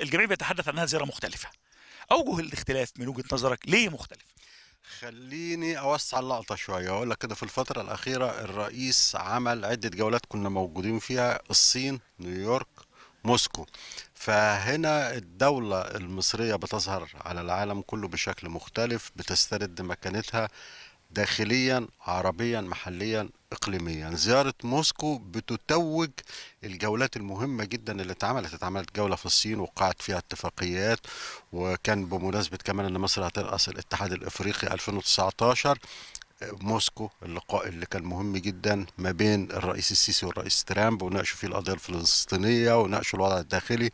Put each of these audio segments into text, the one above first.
الجميع بيتحدث عنها زيارة مختلفة أوجه الاختلاف من وجهة نظرك ليه مختلف؟ خليني اوسع اللقطه شويه واقول لك كده في الفتره الاخيره الرئيس عمل عده جولات كنا موجودين فيها الصين نيويورك موسكو فهنا الدولة المصرية بتظهر على العالم كله بشكل مختلف بتسترد مكانتها داخليا عربيا محليا اقليميا زياره موسكو بتتوج الجولات المهمه جدا اللي اتعملت اتعملت جوله في الصين وقعت فيها اتفاقيات وكان بمناسبه كمان ان مصر هترأس الاتحاد الافريقي 2019 موسكو اللقاء اللي كان مهم جدا ما بين الرئيس السيسي والرئيس ترامب وناقشوا فيه القضيه الفلسطينيه وناقشوا الوضع الداخلي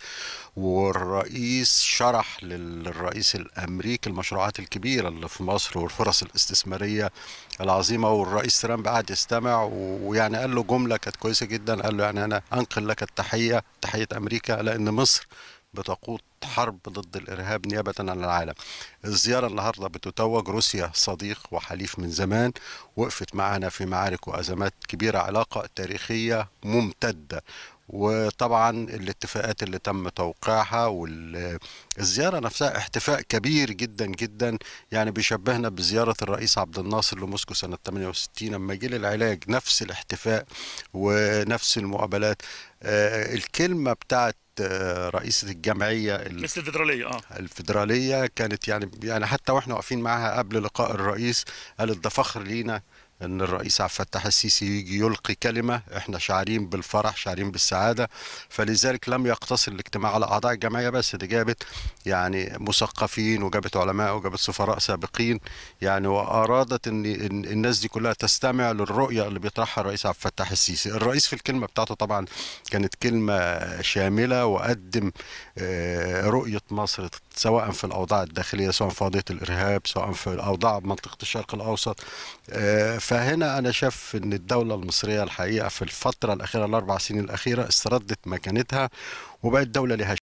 والرئيس شرح للرئيس الامريكي المشروعات الكبيره اللي في مصر والفرص الاستثماريه العظيمه والرئيس ترامب قعد يستمع ويعني قال له جمله كانت كويسه جدا قال له يعني انا انقل لك التحيه تحيه امريكا لان مصر بتقود حرب ضد الإرهاب نيابة عن العالم الزيارة النهاردة بتتوج روسيا صديق وحليف من زمان وقفت معنا في معارك وأزمات كبيرة علاقة تاريخية ممتدة وطبعا الاتفاقات اللي تم توقيعها والزياره نفسها احتفاء كبير جدا جدا يعني بيشبهنا بزياره الرئيس عبد الناصر لموسكو سنه 68 لما جه للعلاج نفس الاحتفاء ونفس المقابلات آه، الكلمه بتاعت آه، رئيسة الجمعية مثل الفيدراليه اه الفدرالية كانت يعني يعني حتى واحنا واقفين معاها قبل لقاء الرئيس قالت ده فخر لينا ان الرئيس عبد الفتاح السيسي يجي يلقي كلمه احنا شعرين بالفرح شعرين بالسعاده فلذلك لم يقتصر الاجتماع على اعضاء الجمعيه بس دي جابت يعني مثقفين وجابت علماء وجابت سفراء سابقين يعني وارادت ان الناس دي كلها تستمع للرؤيه اللي بيطرحها الرئيس عبد الفتاح السيسي الرئيس في الكلمه بتاعته طبعا كانت كلمه شامله وقدم آه، رؤيه مصر سواء في الاوضاع الداخليه سواء في قضيه الارهاب سواء في الاوضاع منطقه الشرق الاوسط آه، فهنا انا شايف ان الدوله المصريه الحقيقه في الفتره الاخيره الاربع سنين الاخيره استردت مكانتها وبقت دوله لها